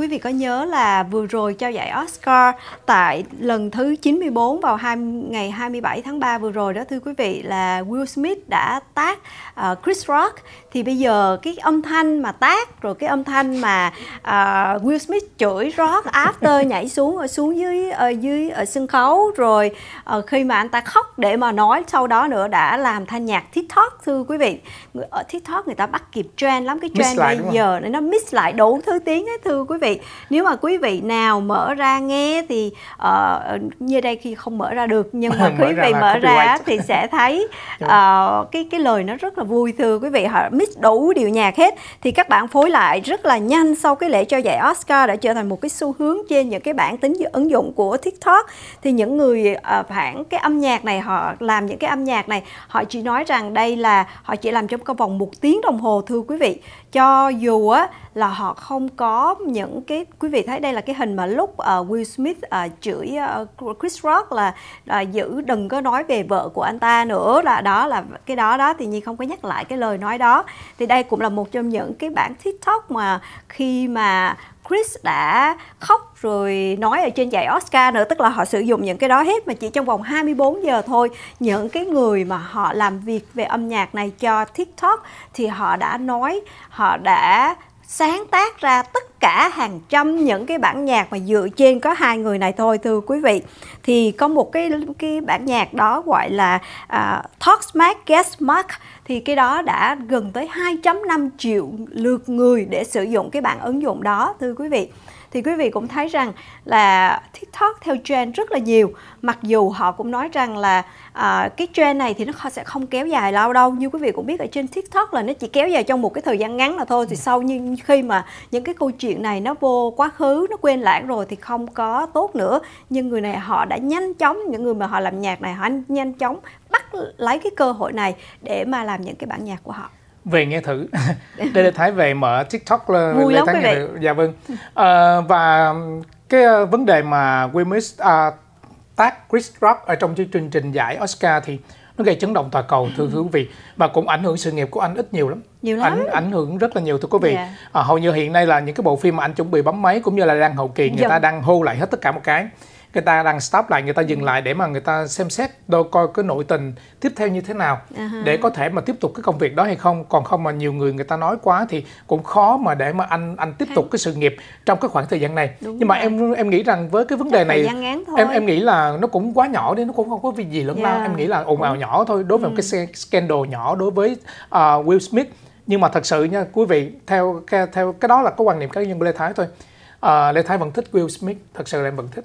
Quý vị có nhớ là vừa rồi trao giải Oscar tại lần thứ 94 vào 2, ngày 27 tháng 3 vừa rồi đó thưa quý vị là Will Smith đã tác uh, Chris Rock thì bây giờ cái âm thanh mà tác rồi cái âm thanh mà uh, Will Smith chửi Rock after nhảy xuống ở ờ, xuống dưới ở dưới ở sân khấu rồi uh, khi mà anh ta khóc để mà nói sau đó nữa đã làm thanh nhạc TikTok thưa quý vị ở TikTok người ta bắt kịp trend lắm cái trend bây giờ nó miss lại đủ thứ tiếng ấy thưa quý vị vị nếu mà quý vị nào mở ra nghe thì uh, như đây khi không mở ra được nhưng mà quý vị mở ra thì sẽ thấy uh, cái cái lời nó rất là vui thưa quý vị họ mix đủ điệu nhạc hết thì các bạn phối lại rất là nhanh sau cái lễ trao giải Oscar đã trở thành một cái xu hướng trên những cái bản tính ứng dụng của TikTok thì những người uh, phản cái âm nhạc này họ làm những cái âm nhạc này họ chỉ nói rằng đây là họ chỉ làm trong vòng một tiếng đồng hồ thưa quý vị cho dù á là họ không có những cái quý vị thấy đây là cái hình mà lúc uh, Will Smith uh, chửi uh, Chris Rock là uh, giữ đừng có nói về vợ của anh ta nữa là đó là cái đó đó thì Nhi không có nhắc lại cái lời nói đó thì đây cũng là một trong những cái bản TikTok mà khi mà Chris đã khóc rồi nói ở trên giải Oscar nữa tức là họ sử dụng những cái đó hết mà chỉ trong vòng 24 giờ thôi những cái người mà họ làm việc về âm nhạc này cho TikTok thì họ đã nói họ đã sáng tác ra tất cả hàng trăm những cái bản nhạc mà dựa trên có hai người này thôi thưa quý vị thì có một cái cái bản nhạc đó gọi là uh, Talk Smack Get Smack thì cái đó đã gần tới 2.5 triệu lượt người để sử dụng cái bản ứng dụng đó thưa quý vị thì quý vị cũng thấy rằng là TikTok theo trend rất là nhiều mặc dù họ cũng nói rằng là à, cái trend này thì nó sẽ không kéo dài lâu đâu như quý vị cũng biết ở trên TikTok là nó chỉ kéo dài trong một cái thời gian ngắn là thôi thì sau nhưng khi mà những cái câu chuyện chuyện này nó vô quá khứ nó quên lãng rồi thì không có tốt nữa nhưng người này họ đã nhanh chóng những người mà họ làm nhạc này họ nhanh chóng bắt lấy cái cơ hội này để mà làm những cái bản nhạc của họ về nghe thử đây là thái về mở tiktok là vui lắm quý vị dạ vâng à, và cái ờ, vấn đề mà we miss uh, à, tác Chris Rock ở trong chương trình giải Oscar thì nó gây chấn động toàn cầu thưa ừ. quý vị và cũng ảnh hưởng sự nghiệp của anh ít nhiều lắm nhiều lắm. ảnh ảnh hưởng rất là nhiều thưa quý vị yeah. Dạ. à, hầu như hiện nay là những cái bộ phim mà anh chuẩn bị bấm máy cũng như là đang hậu kỳ người dạ. ta đang hô lại hết tất cả một cái người ta đang stop lại người ta dừng ừ. lại để mà người ta xem xét đâu coi cái nội tình tiếp theo như thế nào uh-huh. để có thể mà tiếp tục cái công việc đó hay không còn không mà nhiều người người ta nói quá thì cũng khó mà để mà anh anh tiếp tục cái sự nghiệp trong cái khoảng thời gian này Đúng nhưng rồi. mà em em nghĩ rằng với cái vấn Chắc đề này em em nghĩ là nó cũng quá nhỏ đi nó cũng không có việc gì lớn yeah. lao dạ. em nghĩ là ồn ào nhỏ thôi đối với ừ. một cái ừ. scandal nhỏ đối với uh, Will Smith nhưng mà thật sự nha quý vị theo theo cái đó là có quan niệm cá nhân của Lê Thái thôi uh, Lê Thái vẫn thích Will Smith thật sự là em vẫn thích